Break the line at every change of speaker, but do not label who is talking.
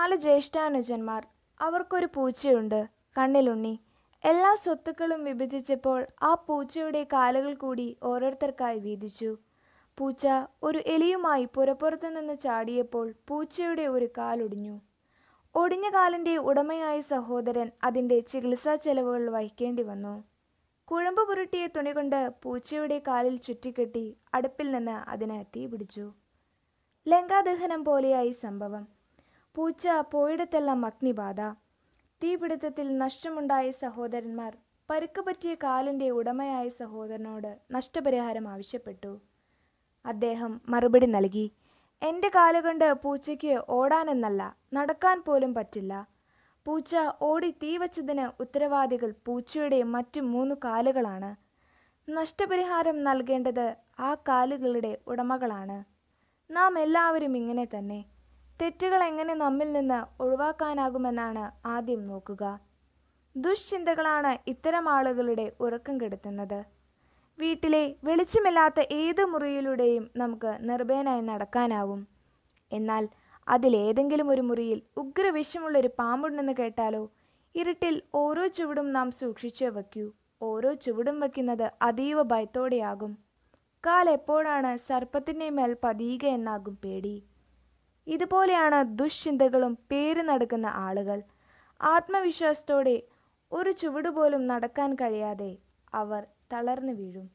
നാല് ജ്യേഷ്ഠാനുജന്മാർ അവർക്കൊരു പൂച്ചയുണ്ട് കണ്ണിലുണ്ണി എല്ലാ സ്വത്തുക്കളും വിഭജിച്ചപ്പോൾ ആ പൂച്ചയുടെ കാലുകൾ കൂടി ഓരോരുത്തർക്കായി വീതിച്ചു പൂച്ച ഒരു എലിയുമായി പുറപ്പുറത്തു നിന്ന് ചാടിയപ്പോൾ പൂച്ചയുടെ ഒരു കാലൊടിഞ്ഞു ഒടിഞ്ഞ കാലിൻ്റെ ഉടമയായ സഹോദരൻ അതിൻ്റെ ചികിത്സാ ചെലവുകൾ വഹിക്കേണ്ടി വന്നു കുഴമ്പ് പുരട്ടിയ കൊണ്ട് പൂച്ചയുടെ കാലിൽ ചുറ്റിക്കെട്ടി അടുപ്പിൽ നിന്ന് അതിനെ തീപിടിച്ചു ലങ്കാദഹനം പോലെയായി സംഭവം പൂച്ച പോയിടത്തെല്ലാം അഗ്നിബാധ തീപിടുത്തത്തിൽ നഷ്ടമുണ്ടായ സഹോദരന്മാർ പരുക്ക് പറ്റിയ കാലിൻ്റെ ഉടമയായ സഹോദരനോട് നഷ്ടപരിഹാരം ആവശ്യപ്പെട്ടു അദ്ദേഹം മറുപടി നൽകി എൻ്റെ കാലുകൊണ്ട് പൂച്ചയ്ക്ക് ഓടാനെന്നല്ല നടക്കാൻ പോലും പറ്റില്ല പൂച്ച ഓടി തീവച്ചതിന് ഉത്തരവാദികൾ പൂച്ചയുടെ മറ്റു മൂന്ന് കാലുകളാണ് നഷ്ടപരിഹാരം നൽകേണ്ടത് ആ കാലുകളുടെ ഉടമകളാണ് നാം എല്ലാവരും ഇങ്ങനെ തന്നെ തെറ്റുകൾ എങ്ങനെ നമ്മിൽ നിന്ന് ഒഴിവാക്കാനാകുമെന്നാണ് ആദ്യം നോക്കുക ദുഷ്ചിന്തകളാണ് ഇത്തരം ആളുകളുടെ ഉറക്കം കെടുത്തുന്നത് വീട്ടിലെ വെളിച്ചമില്ലാത്ത ഏത് മുറിയിലൂടെയും നമുക്ക് നിർഭയനായി നടക്കാനാവും എന്നാൽ അതിലേതെങ്കിലും ഒരു മുറിയിൽ ഉഗ്രവിഷമുള്ള ഒരു പാമ്പുണ്ടെന്ന് കേട്ടാലോ ഇരുട്ടിൽ ഓരോ ചുവടും നാം സൂക്ഷിച്ചു വയ്ക്കൂ ഓരോ ചുവടും വയ്ക്കുന്നത് അതീവ ഭയത്തോടെയാകും കാൽ എപ്പോഴാണ് സർപ്പത്തിൻ്റെ മേൽ പതിയുക എന്നാകും പേടി ഇതുപോലെയാണ് ദുഷ്ചിന്തകളും പേര് നടക്കുന്ന ആളുകൾ ആത്മവിശ്വാസത്തോടെ ഒരു ചുവടുപോലും നടക്കാൻ കഴിയാതെ അവർ തളർന്നു വീഴും